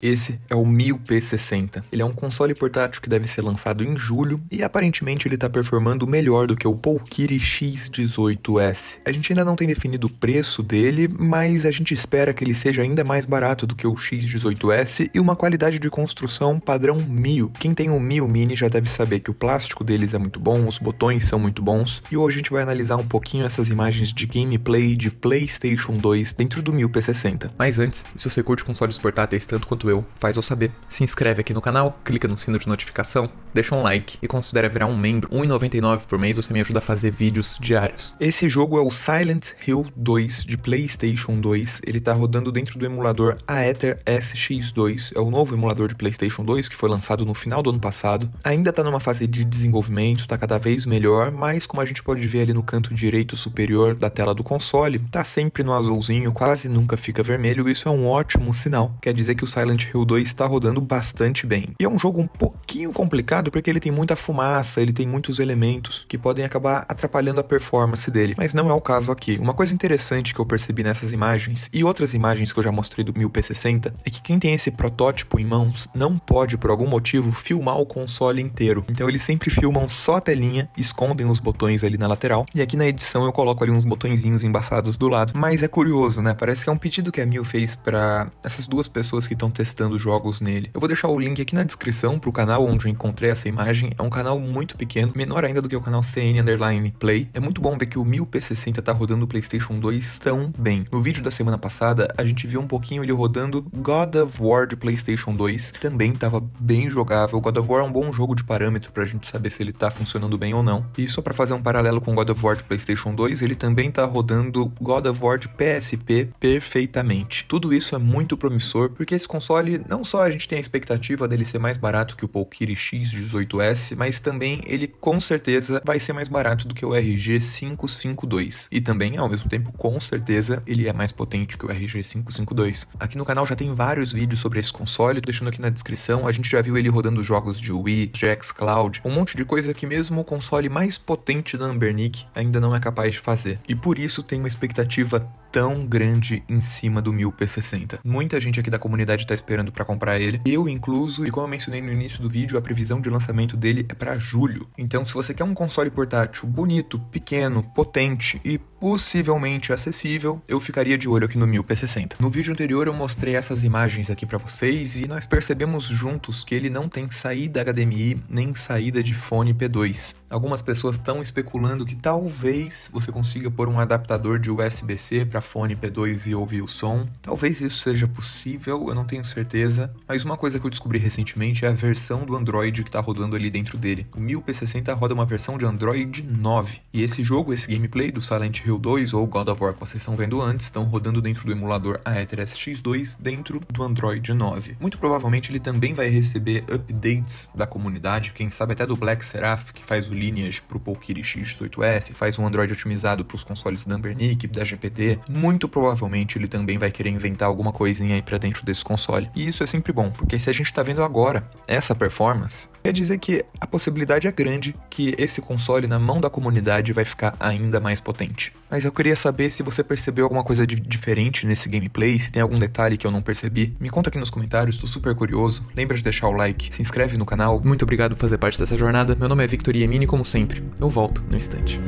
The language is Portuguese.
Esse é o 1000P60. Ele é um console portátil que deve ser lançado em julho e aparentemente ele está performando melhor do que o Polkiri X18S. A gente ainda não tem definido o preço dele, mas a gente espera que ele seja ainda mais barato do que o X18S e uma qualidade de construção padrão 1000. Quem tem o 1000 Mini já deve saber que o plástico deles é muito bom, os botões são muito bons e hoje a gente vai analisar um pouquinho essas imagens de gameplay de PlayStation 2 dentro do 1000P60. Mas antes, se você curte consoles portáteis tanto quanto eu, faz eu saber. Se inscreve aqui no canal, clica no sino de notificação, deixa um like e considera virar um membro. R$1,99 por mês você me ajuda a fazer vídeos diários. Esse jogo é o Silent Hill 2 de PlayStation 2. Ele tá rodando dentro do emulador Aether SX2. É o novo emulador de PlayStation 2 que foi lançado no final do ano passado. Ainda tá numa fase de desenvolvimento, tá cada vez melhor, mas como a gente pode ver ali no canto direito superior da tela do console, tá sempre no azulzinho, quase nunca fica vermelho. Isso é um ótimo sinal. Quer dizer que o Silent Silent Hill 2 está rodando bastante bem. E é um jogo um pouquinho complicado porque ele tem muita fumaça, ele tem muitos elementos que podem acabar atrapalhando a performance dele, mas não é o caso aqui. Uma coisa interessante que eu percebi nessas imagens e outras imagens que eu já mostrei do P60 é que quem tem esse protótipo em mãos não pode, por algum motivo, filmar o console inteiro. Então eles sempre filmam só a telinha, escondem os botões ali na lateral, e aqui na edição eu coloco ali uns botõezinhos embaçados do lado. Mas é curioso, né? Parece que é um pedido que a Mil fez para essas duas pessoas que estão testando testando jogos nele. Eu vou deixar o link aqui na descrição para o canal onde eu encontrei essa imagem. É um canal muito pequeno, menor ainda do que o canal CN Underline Play. É muito bom ver que o 1000P60 tá rodando o PlayStation 2 tão bem. No vídeo da semana passada, a gente viu um pouquinho ele rodando God of War de PlayStation 2. Também estava bem jogável. God of War é um bom jogo de parâmetro para a gente saber se ele tá funcionando bem ou não. E só para fazer um paralelo com God of War de PlayStation 2, ele também tá rodando God of War de PSP perfeitamente. Tudo isso é muito promissor porque esse console console, não só a gente tem a expectativa dele ser mais barato que o Polkiri X18S, mas também ele com certeza vai ser mais barato do que o RG552. E também, ao mesmo tempo, com certeza ele é mais potente que o RG552. Aqui no canal já tem vários vídeos sobre esse console, deixando aqui na descrição, a gente já viu ele rodando jogos de Wii, Jax Cloud, um monte de coisa que mesmo o console mais potente da Ambernic ainda não é capaz de fazer. E por isso tem uma expectativa tão grande em cima do 1000 P60. Muita gente aqui da comunidade está esperando para comprar ele, eu incluso, e como eu mencionei no início do vídeo, a previsão de lançamento dele é para julho. Então, se você quer um console portátil bonito, pequeno, potente e possivelmente acessível, eu ficaria de olho aqui no 1000P60. No vídeo anterior eu mostrei essas imagens aqui para vocês e nós percebemos juntos que ele não tem saída HDMI nem saída de fone P2. Algumas pessoas estão especulando que talvez você consiga pôr um adaptador de USB-C para fone P2 e ouvir o som. Talvez isso seja possível, eu não tenho certeza, mas uma coisa que eu descobri recentemente é a versão do Android que está rodando ali dentro dele. O 1000P60 roda uma versão de Android 9 e esse jogo, esse gameplay do Silent Hill Hill 2 ou God of War que vocês estão vendo antes estão rodando dentro do emulador Aether SX2 dentro do Android 9. Muito provavelmente ele também vai receber updates da comunidade, quem sabe até do Black Seraph, que faz o Lineage o Polkiri X18S, faz um Android otimizado para os consoles da Ambernic, da GPT. Muito provavelmente ele também vai querer inventar alguma coisinha aí para dentro desse console. E isso é sempre bom, porque se a gente está vendo agora essa performance, quer dizer que a possibilidade é grande que esse console na mão da comunidade vai ficar ainda mais potente. Mas eu queria saber se você percebeu alguma coisa diferente nesse gameplay, se tem algum detalhe que eu não percebi. Me conta aqui nos comentários, tô super curioso. Lembra de deixar o like, se inscreve no canal. Muito obrigado por fazer parte dessa jornada. Meu nome é Victoria Mini, como sempre. Eu volto no instante.